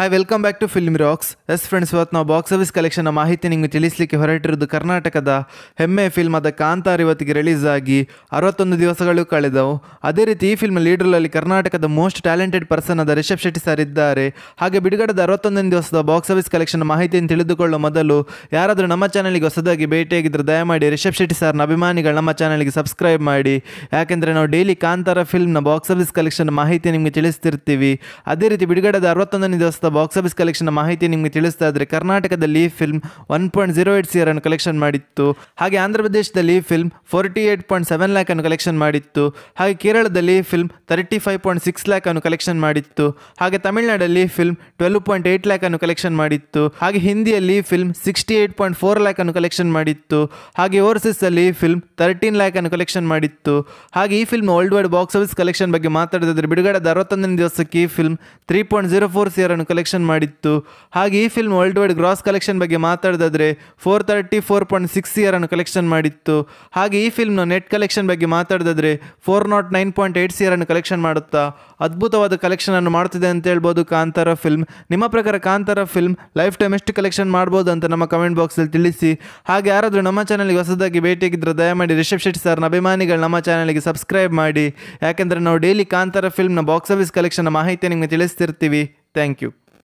hi welcome back to film rocks yes friends ಇವತ್ತು ನಾವು box office collection ಮಾಹಿತಿ ನಿಮಗೆ ತಿಳಿಸಲಿಕ್ಕೆ ಹೊರಟಿರುವುದು ಕರ್ನಾಟಕದ ಹೆಮ್ಮೆ ಫಿಲ್ಮ್ ಆದ ಕಾಂತಾರ್ ಇವತ್ತಿಗೆ ರಿಲೀಸ್ ಆಗಿ ಅರವತ್ತೊಂದು ದಿವಸಗಳು ಕಳೆದವು ಅದೇ ರೀತಿ ಈ ಫಿಲ್ಮ್ ಲೀಡ್ರಲ್ಲಿ ಕರ್ನಾಟಕದ ಮೋಸ್ಟ್ ಟ್ಯಾಲೆಂಟೆಡ್ ಪರ್ಸನ್ ಆದ ರಿಷಬ್ ಶೆಟ್ಟಿ ಸರ್ ಇದ್ದಾರೆ ಹಾಗೆ ಬಿಡುಗಡೆದ ಅರವತ್ತೊಂದನೇ ದಿವಸದ ಬಾಕ್ಸ್ ಆಫೀಸ್ ಕಲೆಕ್ಷನ್ ಮಾಹಿತಿಯನ್ನು ತಿಳಿದುಕೊಳ್ಳುವ ಮೊದಲು ಯಾರಾದರೂ ನಮ್ಮ ಚಾನಲ್ಗೆ ಹೊಸದಾಗಿ ಭೇಟಿಯಾಗಿದ್ದರೆ ದಯಮಾಡಿ ರಿಷಬ್ ಶೆಟ್ಟಿ ಸರ್ನ ಅಭಿಮಾನಿಗಳು ನಮ್ಮ ಚಾನಲ್ಗೆ ಸಬ್ಸ್ಕ್ರೈಬ್ ಮಾಡಿ ಯಾಕೆಂದರೆ ನಾವು ಡೈಲಿ ಕಾಂತಾರ ಫಿಲ್ಮ್ನ ಬಾಕ್ಸ್ ಆಫೀಸ್ ಕಲೆಕ್ಷನ್ ಮಾಹಿತಿ ನಿಮಗೆ ತಿಳಿಸ್ತಿರ್ತೀವಿ ಅದೇ ರೀತಿ ಬಿಡುಗಡೆದ ಅರವತ್ತೊಂದನೇ ದಿವಸದ ಬಾಕ್ಸ್ ಆಫೀಸ್ ಕಲೆಕ್ಷನ್ ಮಾಹಿತಿ ನಿಮಗೆ ತಿಳಿಸ್ತಾ ಇದ್ದರೆ ಕರ್ನಾಟಕದಲ್ಲಿ film one point zero eight ಸಿಯರ್ ಅನ್ನು ಕಲೆಕ್ಷನ್ ಮಾಡಿತ್ತು ಹಾಗೆ ಆಂಧ್ರ ಪ್ರದೇಶದಲ್ಲಿ film forty eight point seven lakh ಅನ್ನು ಕಲೆಕ್ಷನ್ ಮಾಡಿತ್ತು ಹಾಗೆ ಕೇರಳದಲ್ಲಿ film thirty five point six lakh ಅನ್ನು ಕಲೆಕ್ಷನ್ ಮಾಡಿತ್ತು ಹಾಗೆ ತಮಿಳುನಾಡಲ್ಲಿ film twelve point eight lakh ಅನ್ನು ಕಲೆಕ್ಷನ್ ಮಾಡಿತ್ತು ಹಾಗೆ ಹಿಂದಿಯಲ್ಲಿ film sixty eight point four lakh ಅನ್ನು ಕಲೆಕ್ಷನ್ ಮಾಡಿತ್ತು ಹಾಗೆ ಓರ್ಸಿಸ್ ಅಲ್ಲಿ ಫಿಲ್ಮ್ ತರ್ಟೀನ್ ಲ್ಯಾಕ್ ಅನ್ನು ಕಲೆಕ್ಷನ್ ಮಾಡಿತ್ತು ಹಾಗೆ ಈ film world wide box office collection ಬಗ್ಗೆ ಮಾತಾಡಿದ್ರೆ ಬಿಡುಗಡೆ ಅರವತ್ತೊಂದನೇ ದಿವಸಕ್ಕೆ film three point zero four ಸಿಯರ್ ಅನ್ನು ಕಲೆಕ್ಷನ್ ಮಾಡಿತ್ತು ಹಾಗೆ ಈ film world wide gross collection ಬಗ್ಗೆ ಮಾತಾಡೋದಾದರೆ four thirty four point six ಇಯರನ್ನು ಕಲೆಕ್ಷನ್ ಮಾಡಿತ್ತು ಹಾಗೆ ಈ ಫಿಲ್ಮ್ನ ನೆಟ್ ಕಲೆಕ್ಷನ್ ಬಗ್ಗೆ ಮಾತಾಡೋದಾದರೆ four nought nine point eight ಸಿಯರನ್ನು ಕಲೆಕ್ಷನ್ ಮಾಡುತ್ತಾ ಅದ್ಭುತವಾದ ಕಲೆಕ್ಷನನ್ನು ಮಾಡುತ್ತಿದೆ ಅಂತ ಹೇಳ್ಬೋದು ಕಾಂತಾರ ಫಿಲ್ಮ್ ನಿಮ್ಮ ಪ್ರಕಾರ ಕಾಂತಾರ ಫಿಲ್ಮ್ ಲೈಫ್ ಟೈಮ್ ಎಷ್ಟು ಕಲೆಕ್ಷನ್ ಮಾಡ್ಬೋದು ಅಂತ ನಮ್ಮ ಕಮೆಂಟ್ ಬಾಕ್ಸಲ್ಲಿ ತಿಳಿಸಿ ಹಾಗೆ ಯಾರಾದರೂ ನಮ್ಮ ಚಾನಲ್ಗೆ ಹೊಸದಾಗಿ ಭೇಟಿಯಾಗಿದ್ದರೆ ದಯಮಾಡಿ ರಿಷಬ್ ಶೆಟ್ಟಿ ಸರ್ನ ಅಭಿಮಾನಿಗಳು ನಮ್ಮ ಚಾನಲ್ಗೆ ಸಬ್ಸ್ಕ್ರೈಬ್ ಮಾಡಿ ಯಾಕೆಂದರೆ ನಾವು ಡೈಲಿ ಕಾಂತಾರ ಫಿಲ್ಮ್ನ ಬಾಕ್ಸ್ ಆಫೀಸ್ ಕಲೆಕ್ಷನ್ ಮಾಹಿತಿ ನಿಮಗೆ ತಿಳಿಸ್ತಿರ್ತೀವಿ ಥ್ಯಾಂಕ್ ಯು